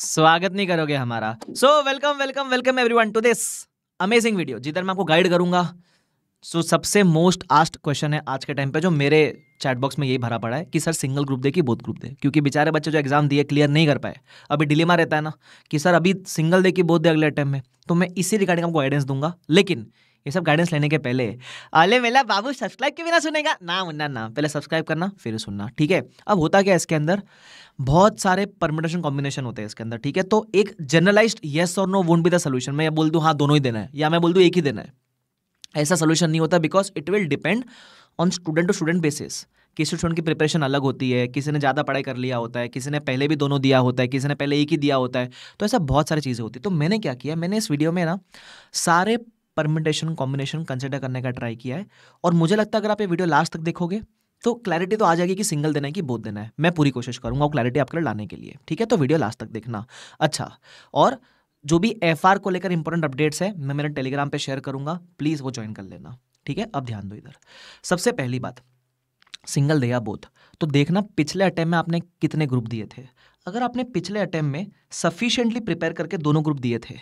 स्वागत नहीं करोगे हमारा so welcome welcome welcome everyone to this amazing video जिधर मैं आपको गाइड करूंगा सो so, सबसे मोस्ट आस्ट क्वेश्चन है आज के टाइम पे जो मेरे चैट बॉक्स में यही भरा पड़ा है कि सर सिंगल ग्रुप दे कि बोथ ग्रुप दे क्योंकि बेचारे बच्चे जो एग्जाम दिए क्लियर नहीं कर पाए अभी डिलेमा रहता है ना कि सर अभी सिंगल दे कि बोथ दे अगले अटैम्प में तो मैं इसी रिगार्डिंग आपको गाइडेंस दूंगा लेकिन ये सब गाइडेंस लेने के पहले अले मेला बाबू सब्सक्राइब के बिना सुनेगा ना मुन्ना ना पहले सब्सक्राइब करना फिर सुनना ठीक है अब होता क्या है इसके अंदर बहुत सारे परमिटेशन कॉम्बिनेशन होते हैं इसके अंदर ठीक है तो एक जनरलाइज येस और no won't be the solution मैं बोल दूँ हाँ दोनों ही देना है या मैं बोल दूँ एक ही देना है ऐसा सोल्यूशन नहीं होता because it will depend on student to student basis किसी स्टूडेंट की प्रिपरेशन अलग होती है किसी ने ज़्यादा पढ़ाई कर लिया होता है किसी ने पहले भी दोनों दिया होता है किसी ने पहले एक ही दिया होता है तो ऐसा बहुत सारी चीज़ें होती है तो मैंने क्या किया मैंने इस वीडियो में ना सारे परमिटेशन कॉम्बिनेशन कंसिडर करने का ट्राई किया है और मुझे लगता है अगर आप ये वीडियो लास्ट तक देखोगे तो क्लैरिटी तो आ जाएगी कि सिंगल देना है कि बोध देना है मैं पूरी कोशिश करूंगा वो क्लैरिटी आपके लाने के लिए ठीक है तो वीडियो लास्ट तक देखना अच्छा और जो भी एफ को लेकर इंपॉर्टेंट अपडेट्स है मैं मेरे टेलीग्राम पर शेयर करूंगा प्लीज़ वो ज्वाइन कर लेना ठीक है अब ध्यान दो इधर सबसे पहली बात सिंगल दिया बोथ तो देखना पिछले अटैम्प में आपने कितने ग्रुप दिए थे अगर आपने पिछले अटैम्प में सफिशियंटली प्रिपेयर करके दोनों ग्रुप दिए थे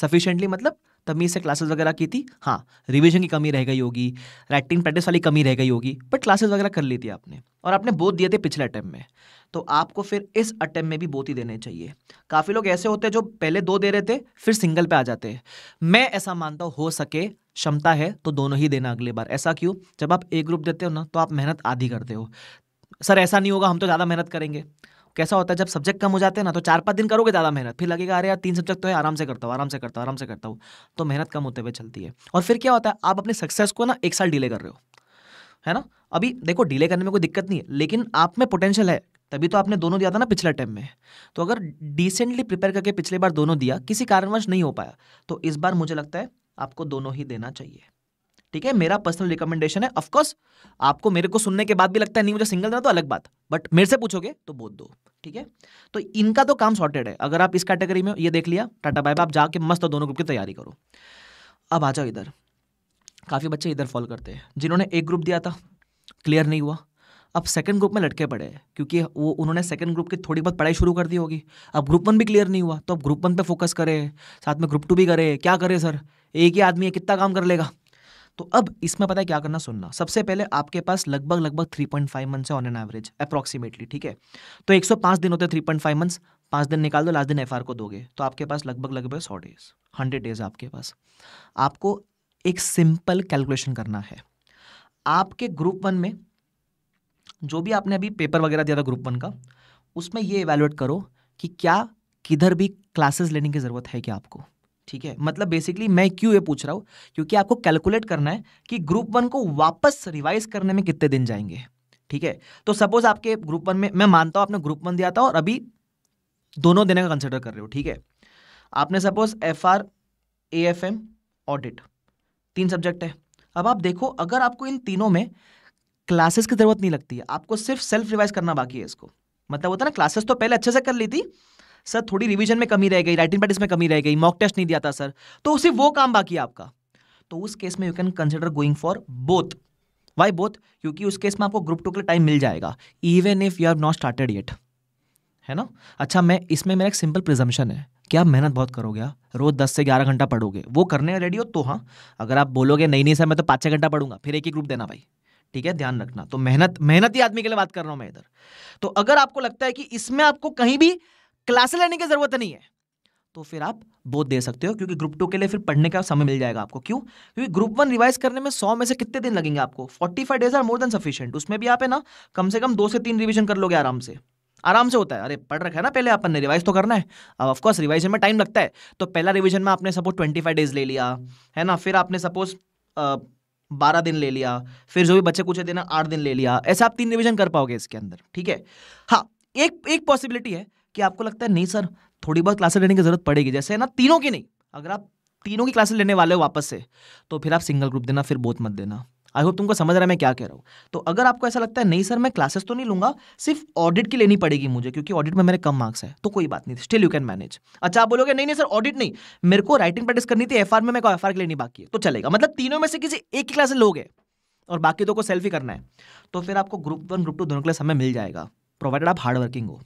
सफिशियंटली मतलब तमीज से क्लासेस वगैरह की थी हाँ रिविजन की कमी रह गई होगी राइटिंग प्रैक्टिस वाली कमी रह गई होगी बट क्लासेस वगैरह कर ली थी आपने और आपने बोध दिए थे पिछले अटैम्प में तो आपको फिर इस अटैम्प में भी बोध ही देने चाहिए काफ़ी लोग ऐसे होते हैं जो पहले दो दे रहे थे फिर सिंगल पे आ जाते हैं मैं ऐसा मानता हूँ हो सके क्षमता है तो दोनों ही देना अगली बार ऐसा क्यों जब आप एक ग्रुप देते हो ना तो आप मेहनत आधी करते हो सर ऐसा नहीं होगा हम तो ज़्यादा मेहनत करेंगे कैसा होता है जब सब्जेक्ट कम हो जाते हैं ना तो चार पाँच दिन करोगे ज़्यादा मेहनत फिर लगेगा अरे यार तीन सब्जेक्ट तो है आराम से करता हूँ आराम से करता हूँ आराम से करता हूँ तो मेहनत कम होते हुए चलती है और फिर क्या होता है आप अपने सक्सेस को ना एक साल डिले कर रहे हो है ना अभी देखो डिले करने में कोई दिक्कत नहीं है लेकिन आप में पोटेंशियल है तभी तो आपने दोनों दिया था ना पिछले टाइम में तो अगर डिसेंटली प्रिपेयर करके पिछले बार दोनों दिया किसी कारणवश नहीं हो पाया तो इस बार मुझे लगता है आपको दोनों ही देना चाहिए ठीक है मेरा पर्सनल रिकमेंडेशन है ऑफकोर्स आपको मेरे को सुनने के बाद भी लगता है नहीं मुझे सिंगल देना तो अलग बात बट मेरे से पूछोगे तो बोध दो ठीक है तो इनका तो काम सॉर्टेड है अगर आप इस कैटेगरी में ये देख लिया टाटा बाय आप जाके मस्त दोनों ग्रुप की तैयारी करो अब आ जाओ इधर काफ़ी बच्चे इधर फॉलो करते हैं जिन्होंने एक ग्रुप दिया था क्लियर नहीं हुआ अब सेकंड ग्रुप में लटके पड़े हैं क्योंकि वो उन्होंने सेकंड ग्रुप की थोड़ी बहुत पढ़ाई शुरू कर दी होगी अब ग्रुप वन भी क्लियर नहीं हुआ तो अब ग्रुप वन पे फोकस करें साथ में ग्रुप टू भी करें क्या करें सर एक ही आदमी है कितना काम कर लेगा तो अब इसमें पता है क्या करना सुनना सबसे पहले आपके पास लगभग लगभग थ्री पॉइंट फाइव मंथ्स है ऑन एन एवरेज अप्रॉक्सीमेटली ठीक है तो एक सौ पांच दिन होते हैं थ्री पॉइंट फाइव मंथ्स पांच दिन निकाल दो लास्ट दिन एफ को दोगे तो आपके पास लगभग लगभग सौ डेज हंड्रेड डेज आपके पास आपको एक सिंपल कैलकुलेशन करना है आपके ग्रुप वन में जो भी आपने अभी पेपर वगैरह दिया था ग्रुप वन का उसमें ये एवेलुएट करो कि क्या किधर भी क्लासेस लेने की ज़रूरत है क्या आपको ठीक है मतलब बेसिकली मैं क्यों ये पूछ रहा हूं क्योंकि आपको कैलकुलेट करना है कि ग्रुप वन को वापस रिवाइज करने में कितने दिन जाएंगे ठीक है तो सपोज आपके ग्रुप वन में मैं मानता हूं आपने ग्रुप वन दिया था और अभी दोनों देने का कंसिडर कर रहे हो ठीक है आपने suppose F R A F M audit तीन सब्जेक्ट है अब आप देखो अगर आपको इन तीनों में क्लासेस की जरूरत नहीं लगती है आपको सिर्फ सेल्फ रिवाइज करना बाकी है इसको मतलब होता है ना क्लासेस तो पहले अच्छे से कर ली थी सर थोड़ी रिविजन में कमी रह गई राइटिंग प्रैक्टिस में कमी रह गई मॉक टेस्ट नहीं दिया था सर तो सिर्फ वो काम बाकी आपका तो उस केस में you can consider going for both why both क्योंकि उस केस में आपको ग्रुप टू के लिए टाइम मिल जाएगा even if you have not started yet है ना अच्छा मैं इसमें मेरा एक सिंपल प्रिजम्पन है कि आप मेहनत बहुत करोगे आप हाँ? रोज दस से ग्यारह घंटा पढ़ोगे वो करने रेडी हो तो हाँ अगर आप बोलोगे नहीं नहीं सर मैं तो पाँच छः घंटा पढ़ूंगा फिर एक ही ग्रुप देना भाई ठीक है ध्यान रखना तो मेहनत मेहनती आदमी के लिए बात कर रहा हूँ मैं इधर तो अगर आपको लगता है कि इसमें आपको कहीं भी क्लासे लेने की ज़रूरत नहीं है तो फिर आप बोध दे सकते हो क्योंकि ग्रुप टू के लिए फिर पढ़ने का समय मिल जाएगा आपको क्यों क्योंकि ग्रुप वन रिवाइज करने में सौ में से कितने दिन लगेंगे आपको forty five days are more than sufficient उसमें भी आप है ना कम से कम दो से तीन रिविजन कर लोगे आराम से आराम से होता है अरे पढ़ रखा है ना पहले अपन ने रिवाइज तो करना है अब ऑफकोर्स रिवाइजन में टाइम लगता है तो पहला रिविजन में आपने सपोज ट्वेंटी फाइव डेज ले लिया है ना फिर आपने सपोज बारह दिन ले लिया फिर जो भी बच्चे कुछ देना आठ दिन ले लिया ऐसा आप तीन रिविजन कर पाओगे इसके अंदर ठीक है हाँ एक एक पॉसिबिलिटी है कि आपको लगता है नहीं सर थोड़ी बहुत क्लासेस लेने की जरूरत पड़ेगी जैसे ना तीनों की नहीं अगर आप तीनों की क्लासेस लेने वाले हो वापस से तो फिर आप सिंगल ग्रुप देना फिर बहुत मत देना आई होप तुमको समझ रहा है मैं क्या कह रहा हूँ तो अगर आपको ऐसा लगता है नहीं सर मैं क्लासेस तो नहीं लूंगा सिर्फ ऑडिट की लेनी पड़ेगी मुझे क्योंकि ऑडिट में मेरे कम मार्क्स है तो कोई बात नहीं स्टिल यू कैन मैनेज अच्छा आप बोलोगे नहीं नहीं सर ऑडिट नहीं मेरे को राइटिंग प्रैक्टिस करनी थी एफ में मेरे को एफ लेनी बाकी है तो चलेगा मतलब तीनों में से किसी एक ही क्लासेस लोगे और बाकी दो तो को सेल्फी करना है तो फिर आपको ग्रुप वन ग्रुप टू दोनों के लिए समय मिल जाएगा प्रोवाइडेड आप हार्ड वर्किंग हो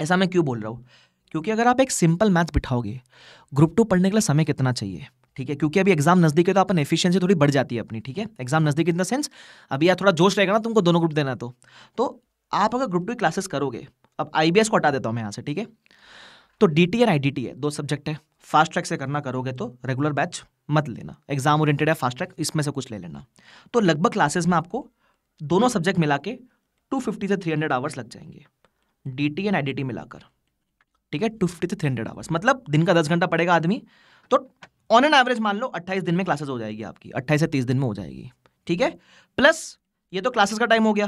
ऐसा मैं क्यों बोल रहा हूँ क्योंकि अगर आप एक सिंपल मैथ बिठाओगे ग्रुप टू पढ़ने के लिए समय कितना चाहिए ठीक है क्योंकि अभी एग्जाम नजदीक है तो अपन एफिशिएंसी थोड़ी बढ़ जाती है अपनी ठीक है एग्जाम नजदीक इन द सेंस अभी यार थोड़ा जोश रहेगा ना तुमको दोनों ग्रुप देना तो तो आप अगर ग्रुप टू क्लासेस करोगे अब आई को हटा देता हूँ मैं यहाँ से ठीक है तो D T and I D T है दो सब्जेक्ट है फास्ट ट्रैक से करना करोगे तो रेगुलर बैच मत लेना एग्जाम ओरिएंटेड है फास्ट ट्रैक इसमें से कुछ ले लेना तो लगभग क्लासेस में आपको दोनों सब्जेक्ट मिला के टू फिफ्टी से थ्री हंड्रेड आवर्स लग जाएंगे डी एंड आई मिलाकर ठीक है two fifty three hundred hours मतलब दिन का दस घंटा पड़ेगा आदमी तो ऑन एन एवरेज मान लो अट्ठाईस दिन में क्लासेस हो जाएगी आपकी अट्ठाईस से तीस दिन में हो जाएगी ठीक है प्लस ये तो क्लासेस का टाइम हो गया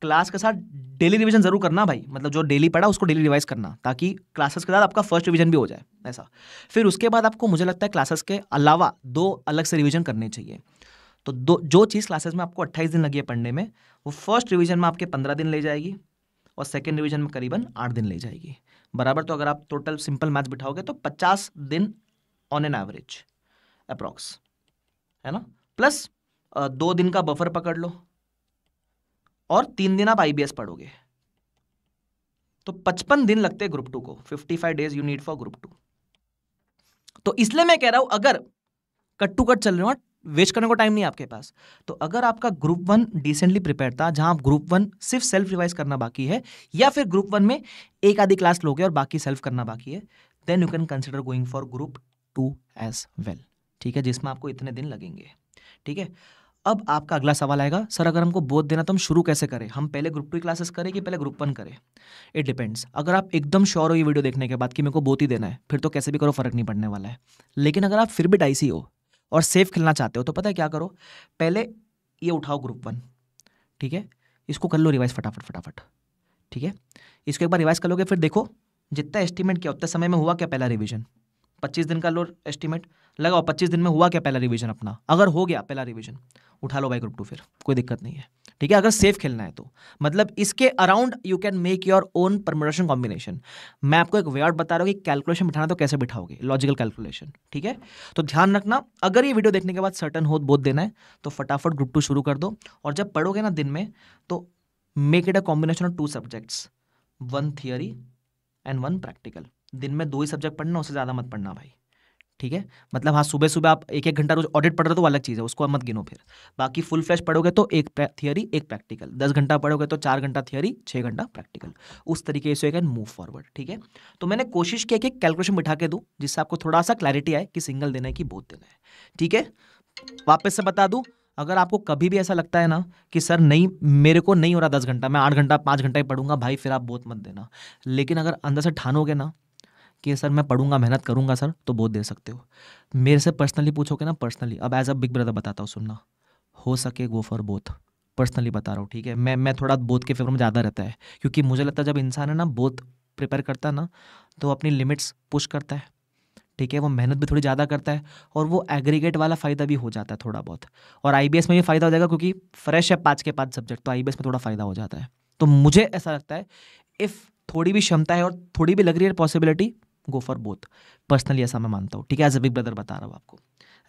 क्लास के साथ डेली रिवीजन जरूर करना भाई मतलब जो डेली पढ़ा उसको डेली रिवाइज करना ताकि क्लासेस के साथ आपका फर्स्ट रिवीजन भी हो जाए ऐसा फिर उसके बाद आपको मुझे लगता है क्लासेस के अलावा दो अलग से रिवीजन करने चाहिए तो दो जो चीज़ क्लासेस में आपको अट्ठाईस दिन लगी है पढ़ने में वो फर्स्ट रिवीजन में आपके पंद्रह दिन ले जाएगी और सेकेंड रिविजन में करीबन आठ दिन ले जाएगी बराबर तो अगर आप टोटल सिंपल मैथ्स बिठाओगे तो पचास दिन ऑन एन एवरेज अप्रॉक्स है ना प्लस दो दिन का बफर पकड़ लो और तीन दिन आप आईबीएस पढ़ोगे तो पचपन दिन लगते ग्रुप टू को fifty five days you need for group two तो इसलिए मैं कह रहा हूं अगर कट टू कट चल रहे हो वेस्ट करने को टाइम नहीं आपके पास तो अगर आपका ग्रुप वन डिसेंटली प्रिपेयर था जहां आप ग्रुप वन सिर्फ सेल्फ रिवाइज करना बाकी है या फिर ग्रुप वन में एक आधी क्लास लोगे और बाकी सेल्फ करना बाकी है then you can consider going for group two as well ठीक है जिसमें आपको इतने दिन लगेंगे ठीक है अब आपका अगला सवाल आएगा सर अगर हमको बोध देना तो हम शुरू कैसे करें हम पहले ग्रुप टू क्लासेस करें कि पहले ग्रुप वन करें इट डिपेंड्स अगर आप एकदम श्योर हो ये वीडियो देखने के बाद कि मेरे को बोध ही देना है फिर तो कैसे भी करो फर्क नहीं पड़ने वाला है लेकिन अगर आप फिर भी डाइसी हो और सेफ खेलना चाहते हो तो पता है क्या करो पहले ये उठाओ ग्रुप वन ठीक है इसको कर लो रिवाइज फटाफट फटाफट ठीक है इसको एक बार रिवाइज कर लोगे फिर देखो जितना एस्टिमेट किया उतना समय में हुआ क्या पहला रिविजन पच्चीस दिन का लो एस्टिमेट लगाओ पच्चीस दिन में हुआ क्या पहला रिविजन अपना अगर हो गया पहला रिविजन उठा लो भाई ग्रुप टू फिर कोई दिक्कत नहीं है ठीक है अगर सेफ खेलना है तो मतलब इसके around you can make your own permutation combination मैं आपको एक वे आउट बता रहा हूँ कि कैलकुलेशन बिठाना तो कैसे बिठाओगे लॉजिकल कैलकुलेशन ठीक है तो ध्यान रखना अगर ये वीडियो देखने के बाद सर्टन हो बोध देना है तो फटाफट ग्रुप टू शुरू कर दो और जब पढ़ोगे ना दिन में तो make it a combination of two subjects one theory and one practical दिन में दो ही सब्जेक्ट पढ़ना उससे ज़्यादा मत पढ़ना भाई ठीक है मतलब हाँ सुबह सुबह आप एक एक घंटा रोज ऑडिट पढ़ रहे हो तो अलग चीज़ है उसको मत गिनो फिर बाकी फुल फ्लैश पढ़ोगे तो एक थियरी एक प्रैक्टिकल दस घंटा पढ़ोगे तो चार घंटा थियरी छः घंटा प्रैक्टिकल उस तरीके से कैन मूव फॉरवर्ड ठीक है तो मैंने कोशिश किया कि कैलकुलेशन बिठा के दूँ जिससे आपको थोड़ा सा क्लैरिटी आए कि सिंगल देना है कि बोध देना है ठीक है वापस से बता दूँ अगर आपको कभी भी ऐसा लगता है ना कि सर नहीं मेरे को नहीं हो रहा दस घंटा मैं आठ घंटा पाँच घंटा ही पढ़ूंगा भाई फिर आप बहुत मत देना लेकिन अगर अंदर से ठानोगे ना कि सर मैं पढ़ूंगा मेहनत करूंगा सर तो बहुत दे सकते हो मेरे से पर्सनली पूछोगे ना पर्सनली अब एज अ बिग ब्रदर बताता हूँ सुनना हो सके गो फॉर बोथ पर्सनली बता रहा हूँ ठीक है मैं मैं थोड़ा बोथ के फेवर में ज़्यादा रहता है क्योंकि मुझे लगता है जब इंसान है ना बोथ प्रिपेयर करता है ना तो अपनी लिमिट्स पुश करता है ठीक है वो मेहनत भी थोड़ी ज़्यादा करता है और वो एग्रीगेट वाला फ़ायदा भी हो जाता है थोड़ा बहुत और आई में भी फ़ायदा हो जाएगा क्योंकि फ्रेश है पाँच के पाँच सब्जेक्ट तो आई में थोड़ा फ़ायदा हो जाता है तो मुझे ऐसा लगता है इफ़ थोड़ी भी क्षमता है और थोड़ी भी लग रही है possibility go for both personally ऐसा मैं मानता हूँ ठीक है एज ए बिग ब्रदर बता रहा हूँ आपको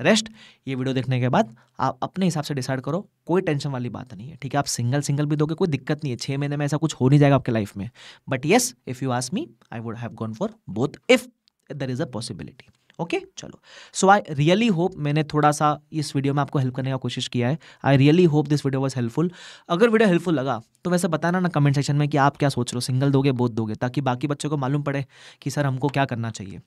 रेस्ट ये वीडियो देखने के बाद आप अपने हिसाब से डिसाइड करो कोई टेंशन वाली बात नहीं है ठीक है आप सिंगल सिंगल भी दोगे कोई दिक्कत नहीं है छः महीने में ऐसा कुछ हो नहीं जाएगा आपके लाइफ में but yes if you ask me I would have gone for both if there is a possibility okay okay? चलो सो आई रियली होप मैंने थोड़ा सा इस वीडियो में आपको हेल्प करने का कोशिश किया है I really hope this video was helpful अगर वीडियो हेल्पफुल लगा तो वैसे बताना ना कमेंट सेक्शन में कि आप क्या सोच रहे हो सिंगल दोगे बोध दोगे ताकि बाकी बच्चों को मालूम पड़े कि सर हमको क्या करना चाहिए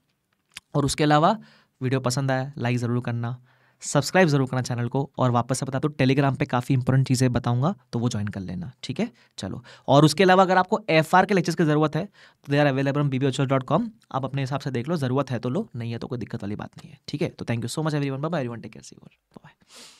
और उसके अलावा वीडियो पसंद आया लाइक ज़रूर करना सब्सक्राइब जरूर करना चैनल को और वापस से बता दो तो टेलीग्राम पे काफ़ी इंपॉर्टेंट चीज़ें बताऊंगा तो वो ज्वाइन कर लेना ठीक है चलो और उसके अलावा अगर आपको एफ के लेक्चर्स की ज़रूरत है तो they are available B B dot com आप अपने हिसाब से देख लो ज़रूरत है तो लो नहीं है तो कोई दिक्कत वाली बात नहीं है ठीक है तो thank you so much everyone bye everyone take care see bye